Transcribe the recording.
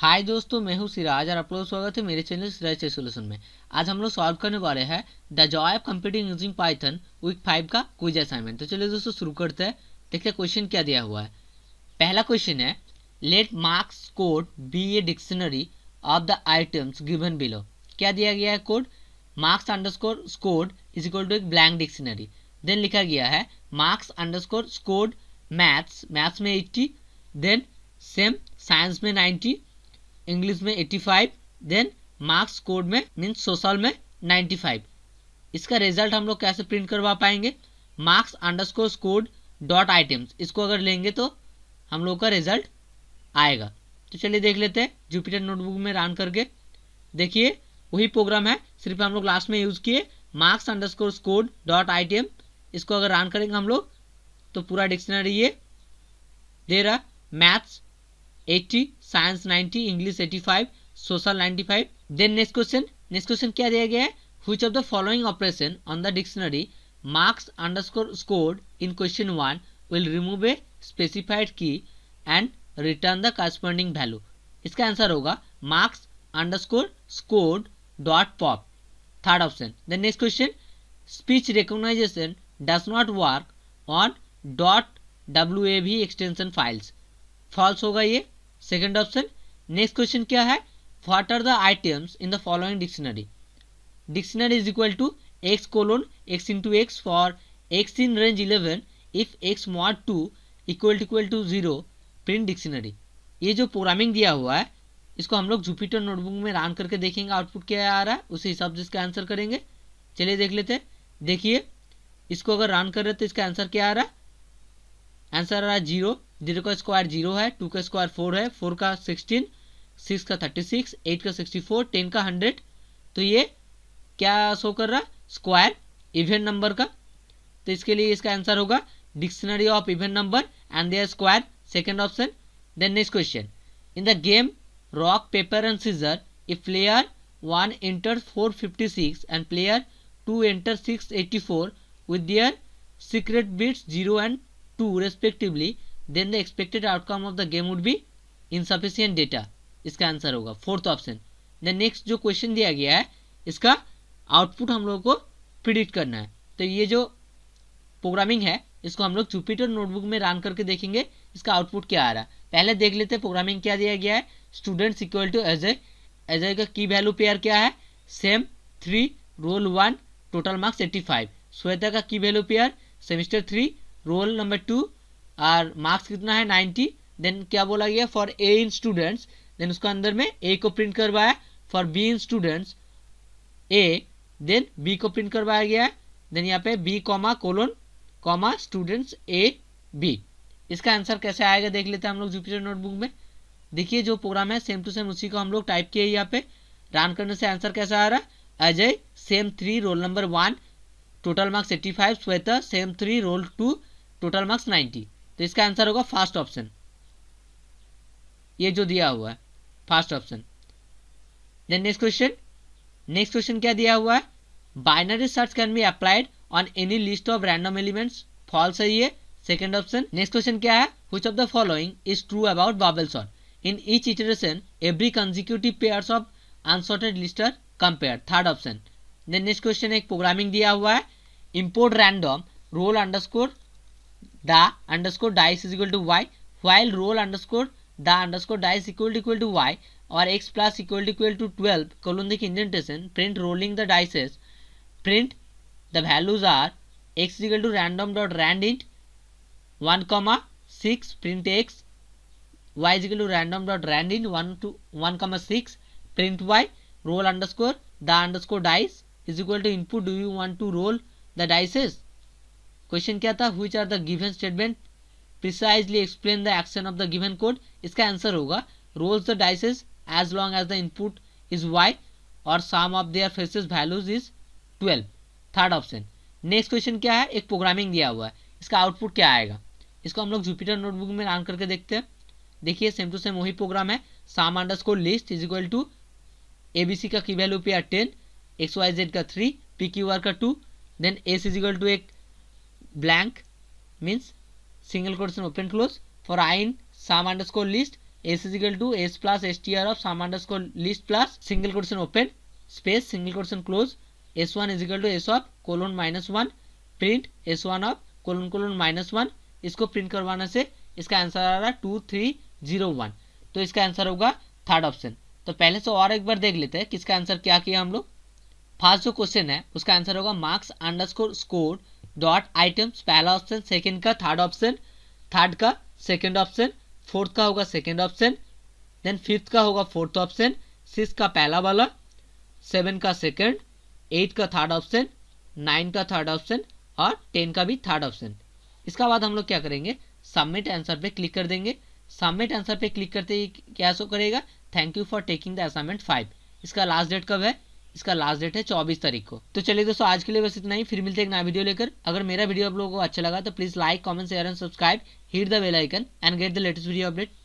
हाय दोस्तों मैं हूं सिराज और आप लोग स्वागत है मेरे चैनल सिराज टेस्ट सोल्यूशन में आज हम लोग सॉल्व करने वाले हैं the joy of computing using Python week five का क्विज असाइनमेंट तो चलिए दोस्तों शुरू करते हैं देखते क्वेश्चन क्या दिया हुआ है पहला क्वेश्चन है let marks code be a dictionary of the items given below क्या दिया गया है code marks underscore code is equal to एक ब्लैंक डिक्शनरी देन लिखा गया है marks underscore code maths maths में एट्टी देन सेम साइंस में नाइन्टी इंग्लिश में 85 देन मार्क्स कोड में मीन्स सोशल में 95 इसका रिजल्ट हम लोग कैसे प्रिंट करवा पाएंगे marks underscore code dot items इसको अगर लेंगे तो हम लोग का रिजल्ट आएगा तो चलिए देख लेते हैं जुपिटर नोटबुक में रन करके देखिए वही प्रोग्राम है सिर्फ हम लोग लास्ट में यूज़ किए marks underscore code dot I इसको अगर रन करेंगे हम लोग तो पूरा डिक्शनरी ये दे रहा maths eighty science 90 English eighty five social 95 then next question next question क्या दिया गया है which of the following operation on the dictionary marks underscore score in question one will remove a specified key and return the corresponding value इसका answer होगा marks underscore score dot pop third option then next question speech recognition does not work on dot W A V extension files false होगा ये second option next question क्या है what are the items in the following dictionary dictionary is equal to X colon X into X for X in range eleven if X mod two equal equal to zero print dictionary ये जो programming दिया हुआ है इसको हम लोग Jupyter notebook में run करके देखेंगे आउटपुट क्या आ रहा है उसी हिसाब से इसका आंसर करेंगे चलिए देख लेते हैं देखिए इसको अगर रन कर रहे तो इसका आंसर क्या आ रहा है आंसर आ रहा है जीरो जीरो का स्क्वायर जीरो है टू का स्क्वायर फोर है फोर का सिक्सटीन सिक्स का थर्टी सिक्स एट का सिक्सटी फोर टेन का हंड्रेड तो ये क्या शो कर रहा स्क्वायर इवेंट नंबर का तो इसके लिए इसका आंसर होगा dictionary of even number and their square second option then next question in the game rock paper and scissor if player one four fifty six and player two player six eighty four with their secret bits zero and two respectively then the expected outcome of the game would be insufficient data इसका answer होगा fourth option the next जो question दिया गया है इसका output हम लोगों को प्रिडिक्ट करना है तो ये जो प्रोग्रामिंग है इसको हम लोग जुपिटर नोटबुक में रन करके देखेंगे इसका आउटपुट क्या आ रहा है पहले देख लेते हैं प्रोग्रामिंग क्या दिया गया है स्टूडेंट इक्वल टू एज एज का की वैल्यू पेयर क्या है sem three roll one total marks eighty five Shweta का key value pair semester three roll number two और मार्क्स कितना है नाइनटी देन क्या बोला गया for A in students then उसका अंदर में ए को प्रिंट करवाया for B in students A then B को प्रिंट करवाया गया है देन यहाँ पे B comma colon comma students A B इसका आंसर कैसे आएगा देख लेते हैं हम लोग जुपिटर नोटबुक में देखिए जो प्रोग्राम है सेम टू सेम उसी को हम लोग टाइप किए यहाँ पे रन करने से आंसर कैसा आ रहा है Ajay sem three roll number one total marks eighty five Shweta sem three roll two total marks ninety तो इसका आंसर होगा फास्ट ऑप्शन ये जो दिया हुआ है first option then next question next question क्या दिया हुआ है binary search can be applied on any list of random elements false है ये सेकेंड ऑप्शन नेक्स्ट क्वेश्चन क्या है which of the following is true about bubble सॉन in each iteration every consecutive pair of unsorted list are compare third option then next question एक programming दिया हुआ है import random roll underscore the underscore dice is equal to y while roll underscore the underscore dice equal to equal to y or x plus equal to equal to 12 colon the indentation print rolling the dices print the values are x is equal to random dot rand int 1 comma 6 print x y is equal to random dot rand int 1 to 1 comma 6 print y roll underscore the underscore dice is equal to input do you want to roll the dices question क्या था which are the given statement precisely explain the action of the given code इसका answer होगा rolls the dices as long as the input is Y और sum of their faces values is twelve third option next question क्या है एक programming दिया हुआ है इसका आउटपुट क्या आएगा इसको हम लोग जुपिटर नोटबुक में रन करके देखते हैं देखिए सेम टू सेम वही प्रोग्राम है साम under list is equal to A B C का key value pair ten X Y Z का थ्री पी क्यू आर का two then S is equal to एक blank means single quotation open close for i in sum underscore list s is equal to s plus str of sum underscore list plus single quotation open space single quotation close s1 is equal to s of colon minus one print S one of colon colon minus one इसको प्रिंट करवाने से इसका answer आ रहा है to three zero one तो इसका आंसर होगा थर्ड ऑप्शन तो पहले से और एक बार देख लेते हैं किसका आंसर क्या किया हम लोग फर्स्ट जो क्वेश्चन है उसका आंसर होगा marks underscore score dot items पहला ऑप्शन सेकेंड का थर्ड ऑप्शन थर्ड का सेकेंड ऑप्शन फोर्थ का होगा सेकेंड ऑप्शन देन फिफ्थ का होगा फोर्थ ऑप्शन सिक्स का पहला वाला सेवन का सेकेंड एट का थर्ड ऑप्शन नाइन का थर्ड ऑप्शन और टेन का भी थर्ड ऑप्शन इसका बाद हम लोग क्या करेंगे सबमिट आंसर पे क्लिक कर देंगे सबमिट आंसर पे क्लिक करते ही क्या शो करेगा thank you for taking the assignment five इसका लास्ट डेट कब है इसका लास्ट डेट है चौबीस तारीख को तो चलिए दोस्तों आज के लिए बस इतना ही फिर मिलते हैं एक नया वीडियो लेकर अगर मेरा वीडियो आप लोगों को अच्छा लगा तो please like comment share and subscribe hit the bell icon and get the latest video update